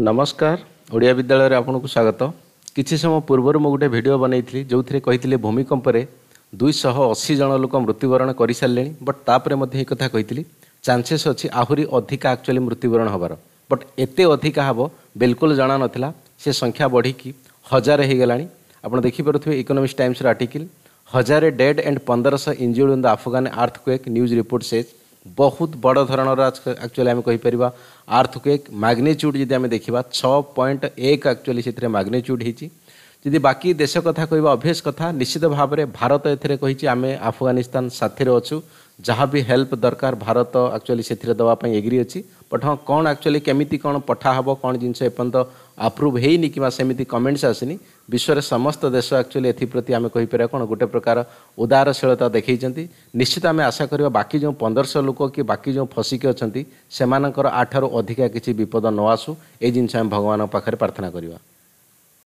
ନମସ୍କାର ଓଡ଼ିଆ ବିଦ୍ୟାଳୟରେ ଆପଣଙ୍କୁ ସ୍ୱାଗତ କିଛି ସମୟ ପୂର୍ବରୁ ମୁଁ ଗୋଟେ ଭିଡ଼ିଓ ବନେଇଥିଲି ଯେଉଁଥିରେ କହିଥିଲି ଭୂମିକମ୍ପରେ ଦୁଇଶହ ଅଶୀ ଜଣ ଲୋକ ମୃତ୍ୟୁବରଣ କରିସାରିଲେଣି ବଟ୍ ତାପରେ ମଧ୍ୟ ଏ କଥା କହିଥିଲି ଚାନ୍ସେସ୍ ଅଛି ଆହୁରି ଅଧିକା ଆକ୍ଚୁଆଲି ମୃତ୍ୟୁବରଣ ହେବାର ବଟ୍ ଏତେ ଅଧିକା ହେବ ବିଲକୁଲ ଜଣା ନଥିଲା ସେ ସଂଖ୍ୟା ବଢ଼ିକି ହଜାରେ ହେଇଗଲାଣି ଆପଣ ଦେଖିପାରୁଥିବେ ଇକୋନୋମିକ୍ସ ଟାଇମ୍ସର ଆର୍ଟିକିଲ୍ ହଜାରେ ଡେଡ୍ ଆଣ୍ଡ ପନ୍ଦରଶହ injured in the Afghan earthquake news report says बहुत बड़ धरण एक्चुअली आम कहीपर आर्थक्वेक मैग्नेच्यूड जब देखा छ पॉइंट एक आकचुअली मैग्नेच्यूड होती ଯଦି ବାକି ଦେଶ କଥା କହିବା ଅଭ୍ୟାସ କଥା ନିଶ୍ଚିତ ଭାବରେ ଭାରତ ଏଥିରେ କହିଛି ଆମେ ଆଫଗାନିସ୍ତାନ ସାଥିରେ ଅଛୁ ଯାହା ବି ହେଲ୍ପ ଦରକାର ଭାରତ ଆକ୍ଚୁଆଲି ସେଥିରେ ଦେବା ପାଇଁ ଏଗ୍ରି ଅଛି ବଟ ହଁ କ'ଣ ଆକ୍ଚୁଆଲି କେମିତି କ'ଣ ପଠା ହେବ କ'ଣ ଜିନିଷ ଏପର୍ଯ୍ୟନ୍ତ ଆପ୍ରୁଭ୍ ହେଇନି କିମ୍ବା ସେମିତି କମେଣ୍ଟସ୍ ଆସିନି ବିଶ୍ୱରେ ସମସ୍ତ ଦେଶ ଆକ୍ଚୁଆଲି ଏଥିପ୍ରତି ଆମେ କହିପାରିବା କ'ଣ ଗୋଟେ ପ୍ରକାର ଉଦାରଶୀଳତା ଦେଖାଇଛନ୍ତି ନିଶ୍ଚିତ ଆମେ ଆଶା କରିବା ବାକି ଯେଉଁ ପନ୍ଦରଶହ ଲୋକ କି ବାକି ଯେଉଁ ଫସିକି ଅଛନ୍ତି ସେମାନଙ୍କର ଆଠାରୁ ଅଧିକା କିଛି ବିପଦ ନ ଆସୁ ଏଇ ଜିନିଷ ଆମେ ଭଗବାନଙ୍କ ପାଖରେ ପ୍ରାର୍ଥନା କରିବା